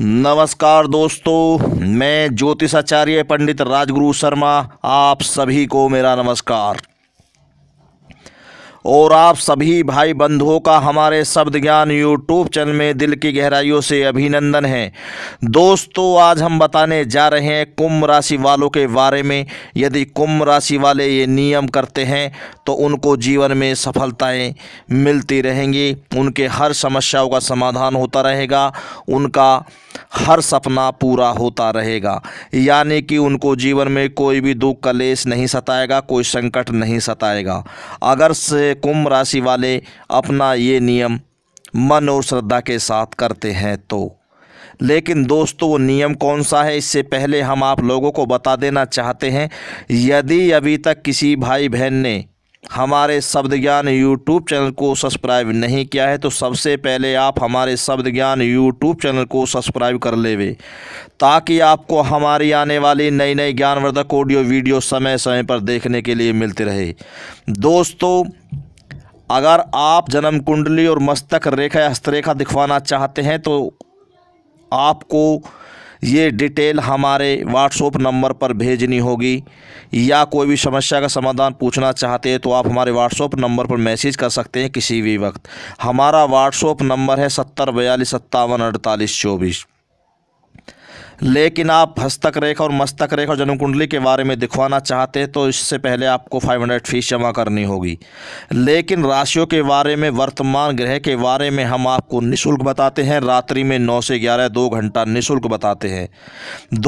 नमस्कार दोस्तों मैं ज्योतिषाचार्य पंडित राजगुरु शर्मा आप सभी को मेरा नमस्कार और आप सभी भाई बंधुओं का हमारे शब्द ज्ञान यूट्यूब चैनल में दिल की गहराइयों से अभिनंदन है दोस्तों आज हम बताने जा रहे हैं कुंभ राशि वालों के बारे में यदि कुंभ राशि वाले ये नियम करते हैं तो उनको जीवन में सफलताएं मिलती रहेंगी उनके हर समस्याओं का समाधान होता रहेगा उनका हर सपना पूरा होता रहेगा यानी कि उनको जीवन में कोई भी दुख कलेश नहीं सताएगा कोई संकट नहीं सताएगा अगर से कुंभ राशि वाले अपना ये नियम मन और श्रद्धा के साथ करते हैं तो लेकिन दोस्तों वो नियम कौन सा है इससे पहले हम आप लोगों को बता देना चाहते हैं यदि अभी तक किसी भाई बहन ने हमारे शब्द ज्ञान यूट्यूब चैनल को सब्सक्राइब नहीं किया है तो सबसे पहले आप हमारे शब्द ज्ञान यूट्यूब चैनल को सब्सक्राइब कर लेवे ताकि आपको हमारी आने वाली नई नई ज्ञानवर्धक ऑडियो वीडियो समय समय पर देखने के लिए मिलती रहे दोस्तों अगर आप जन्म कुंडली और मस्तक रेखा या हस्तरेखा दिखवाना चाहते हैं तो आपको ये डिटेल हमारे व्हाट्सअप नंबर पर भेजनी होगी या कोई भी समस्या का समाधान पूछना चाहते हैं तो आप हमारे व्हाट्सअप नंबर पर मैसेज कर सकते हैं किसी भी वक्त हमारा व्हाट्सअप नंबर है सत्तर बयालीस सत्तावन अड़तालीस चौबीस लेकिन आप हस्तक रेखा और मस्तक रेखा और जन्म कुंडली के बारे में दिखवाना चाहते हैं तो इससे पहले आपको 500 फीस जमा करनी होगी लेकिन राशियों के बारे में वर्तमान ग्रह के बारे में हम आपको निशुल्क बताते हैं रात्रि में नौ से ग्यारह दो घंटा निःशुल्क बताते हैं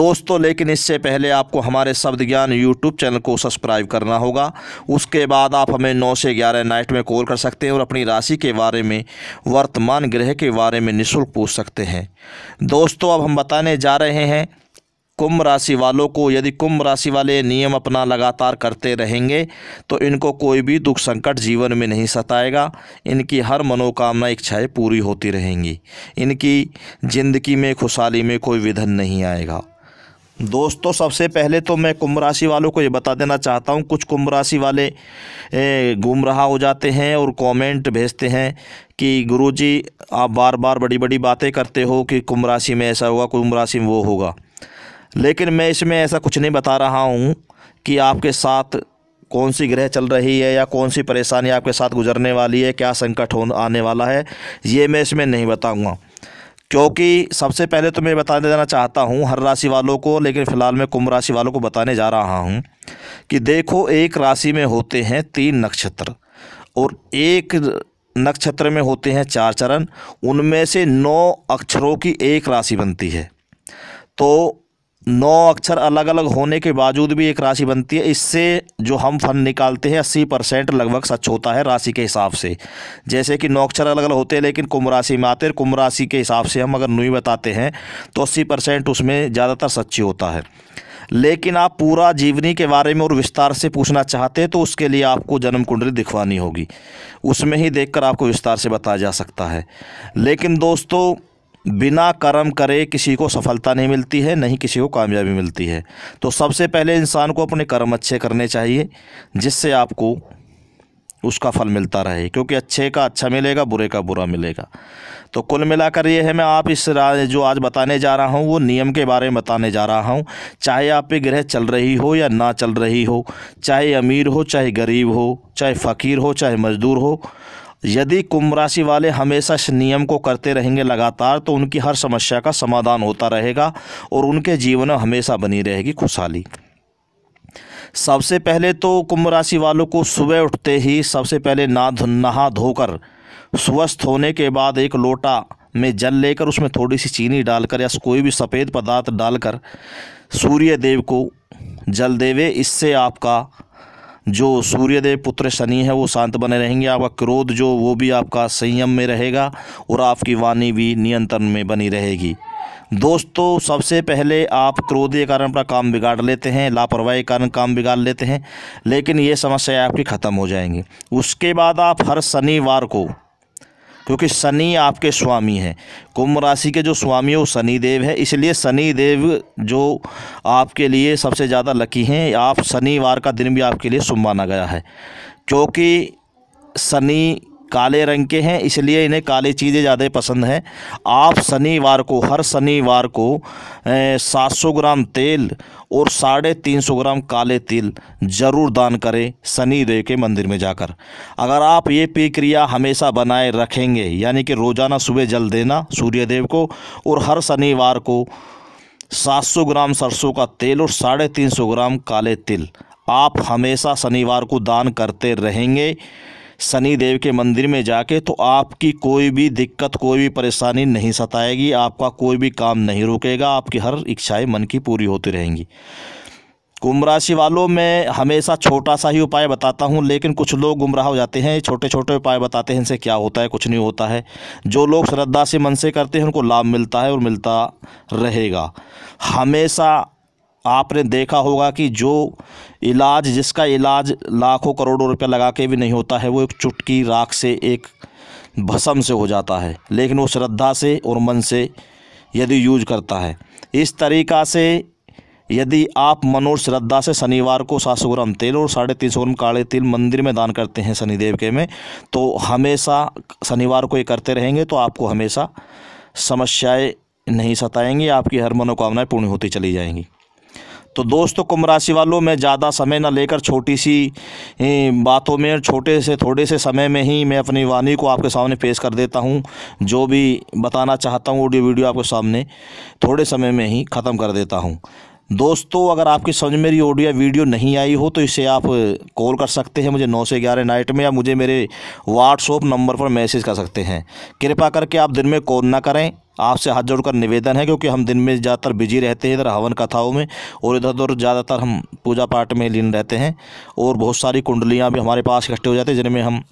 दोस्तों लेकिन इससे पहले आपको हमारे शब्द ज्ञान यूट्यूब चैनल को सब्सक्राइब करना होगा उसके बाद आप हमें नौ से ग्यारह नाइट में कॉल कर सकते हैं और अपनी राशि के बारे में वर्तमान ग्रह के बारे में निःशुल्क पूछ सकते हैं दोस्तों अब हम बताने जा रहे हैं हैं कुंभ राशि वालों को यदि कुंभ राशि वाले नियम अपना लगातार करते रहेंगे तो इनको कोई भी दुख संकट जीवन में नहीं सताएगा इनकी हर मनोकामना इच्छाएं पूरी होती रहेंगी इनकी ज़िंदगी में खुशहाली में कोई विधन नहीं आएगा दोस्तों सबसे पहले तो मैं कुंभ राशि वालों को ये बता देना चाहता हूँ कुछ कुंभ राशि वाले रहा हो जाते हैं और कमेंट भेजते हैं कि गुरुजी आप बार बार बड़ी बड़ी बातें करते हो कि कुंभ राशि में ऐसा होगा कुंभ राशि में वो होगा लेकिन मैं इसमें ऐसा कुछ नहीं बता रहा हूँ कि आपके साथ कौन सी ग्रह चल रही है या कौन सी परेशानी आपके साथ गुजरने वाली है क्या संकट हो आने वाला है ये मैं इसमें नहीं बताऊँगा क्योंकि सबसे पहले तो मैं बताने देना चाहता हूँ हर राशि वालों को लेकिन फ़िलहाल मैं कुंभ राशि वालों को बताने जा रहा हूँ कि देखो एक राशि में होते हैं तीन नक्षत्र और एक नक्षत्र में होते हैं चार चरण उनमें से नौ अक्षरों की एक राशि बनती है तो नौ अक्षर अलग अलग होने के बावजूद भी एक राशि बनती है इससे जो हम फन निकालते हैं अस्सी परसेंट लगभग सच होता है राशि के हिसाब से जैसे कि नौ अक्षर अलग अलग होते हैं लेकिन कुंभ राशि में आते हैं कुंभ राशि के हिसाब से हम अगर नुई बताते हैं तो अस्सी परसेंट उसमें ज़्यादातर सच्ची होता है लेकिन आप पूरा जीवनी के बारे में और विस्तार से पूछना चाहते हैं तो उसके लिए आपको जन्म कुंडली दिखवानी होगी उसमें ही देखकर आपको विस्तार से बताया जा सकता है लेकिन दोस्तों बिना कर्म करे किसी को सफलता नहीं मिलती है नहीं किसी को कामयाबी मिलती है तो सबसे पहले इंसान को अपने कर्म अच्छे करने चाहिए जिससे आपको उसका फल मिलता रहे क्योंकि अच्छे का अच्छा मिलेगा बुरे का बुरा मिलेगा तो कुल मिलाकर ये है मैं आप इस जो आज बताने जा रहा हूँ वो नियम के बारे में बताने जा रहा हूँ चाहे आप पे ग्रह चल रही हो या ना चल रही हो चाहे अमीर हो चाहे गरीब हो चाहे फ़कीर हो चाहे मज़दूर हो यदि कुंभ राशि वाले हमेशा इस नियम को करते रहेंगे लगातार तो उनकी हर समस्या का समाधान होता रहेगा और उनके जीवन में हमेशा बनी रहेगी खुशहाली सबसे पहले तो कुंभ राशि वालों को सुबह उठते ही सबसे पहले ना नहा धोकर स्वस्थ होने के बाद एक लोटा में जल लेकर उसमें थोड़ी सी चीनी डालकर या कोई भी सफ़ेद पदार्थ डालकर सूर्य देव को जल देवे इससे आपका जो सूर्यदेव पुत्र शनि है वो शांत बने रहेंगे आपका क्रोध जो वो भी आपका संयम में रहेगा और आपकी वाणी भी नियंत्रण में बनी रहेगी दोस्तों सबसे पहले आप क्रोध के कारण अपना काम बिगाड़ लेते हैं लापरवाही के कारण काम बिगाड़ लेते हैं लेकिन ये समस्याएं आपकी ख़त्म हो जाएंगी उसके बाद आप हर शनिवार को क्योंकि शनि आपके स्वामी हैं कुंभ राशि के जो स्वामी है वो शनिदेव है इसलिए शनि देव जो आपके लिए सबसे ज़्यादा लकी हैं आप शनिवार का दिन भी आपके लिए शुभ माना गया है क्योंकि शनि काले रंग के हैं इसलिए इन्हें काली चीज़ें ज़्यादा पसंद हैं आप शनिवार को हर शनिवार को सात सौ ग्राम तेल और साढ़े तीन सौ ग्राम काले तिल ज़रूर दान करें शनिदेव के मंदिर में जाकर अगर आप ये प्रक्रिया हमेशा बनाए रखेंगे यानी कि रोज़ाना सुबह जल देना सूर्यदेव को और हर शनिवार को 700 ग्राम सरसों का तेल और साढ़े तीन सौ ग्राम काले तिल आप हमेशा शनिवार को दान करते रहेंगे शनि देव के मंदिर में जाके तो आपकी कोई भी दिक्कत कोई भी परेशानी नहीं सताएगी आपका कोई भी काम नहीं रुकेगा आपकी हर इच्छाएं मन की पूरी होती रहेंगी कुंभ राशि वालों में हमेशा छोटा सा ही उपाय बताता हूँ लेकिन कुछ लोग गुमराह हो जाते हैं छोटे छोटे उपाय बताते हैं इनसे क्या होता है कुछ नहीं होता है जो लोग श्रद्धा से मन से करते हैं उनको लाभ मिलता है और मिलता रहेगा हमेशा आपने देखा होगा कि जो इलाज जिसका इलाज लाखों करोड़ों रुपया लगा के भी नहीं होता है वो एक चुटकी राख से एक भसम से हो जाता है लेकिन वो श्रद्धा से और मन से यदि यूज करता है इस तरीका से यदि आप और श्रद्धा से शनिवार को सात सौ ग्राम तेल और साढ़े तीन सौ ग्राम काले तिल मंदिर में दान करते हैं शनिदेव के में तो हमेशा शनिवार को ये करते रहेंगे तो आपको हमेशा समस्याएं नहीं सताएंगी आपकी हर मनोकामनाएं पूर्ण होती चली जाएंगी तो दोस्तों कुंभ राशि वालों में ज़्यादा समय ना लेकर छोटी सी बातों में छोटे से थोड़े से समय में ही मैं अपनी वाणी को आपके सामने पेश कर देता हूँ जो भी बताना चाहता हूँ ऑडियो वीडियो आपके सामने थोड़े समय में ही ख़त्म कर देता हूँ दोस्तों अगर आपकी समझ मेरी ऑडियो वीडियो नहीं आई हो तो इसे आप कॉल कर सकते हैं मुझे नौ से ग्यारह नाइट में या मुझे मेरे व्हाट्सअप नंबर पर मैसेज कर सकते हैं कृपा करके आप दिन में कॉल ना करें आपसे हाथ जोड़कर निवेदन है क्योंकि हम दिन में ज़्यादातर बिजी रहते हैं इधर हवन कथाओं में और इधर उधर ज़्यादातर हम पूजा पाठ में लीन रहते हैं और बहुत सारी कुंडलियाँ भी हमारे पास इकट्ठे हो जाते हैं जिनमें हम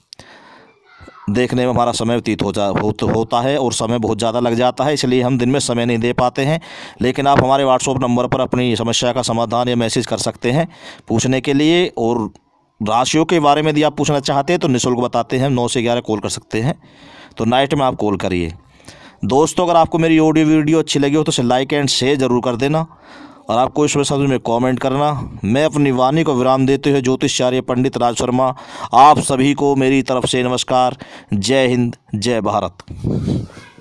देखने में हमारा समय व्यतीत हो जा हो, होता है और समय बहुत ज़्यादा लग जाता है इसलिए हम दिन में समय नहीं दे पाते हैं लेकिन आप हमारे व्हाट्सअप नंबर पर अपनी समस्या का समाधान या मैसेज कर सकते हैं पूछने के लिए और राशियों के बारे में यदि आप पूछना चाहते हैं तो निःशुल्क बताते हैं नौ से ग्यारह कॉल कर सकते हैं तो नाइट में आप कॉल करिए दोस्तों अगर आपको मेरी ऑडियो वीडियो अच्छी लगी हो तो उसे लाइक एंड शेयर ज़रूर कर देना और आपको इस समझ में कमेंट करना मैं अपनी वाणी को विराम देते हुए ज्योतिषचार्य पंडित राज शर्मा आप सभी को मेरी तरफ से नमस्कार जय हिंद जय भारत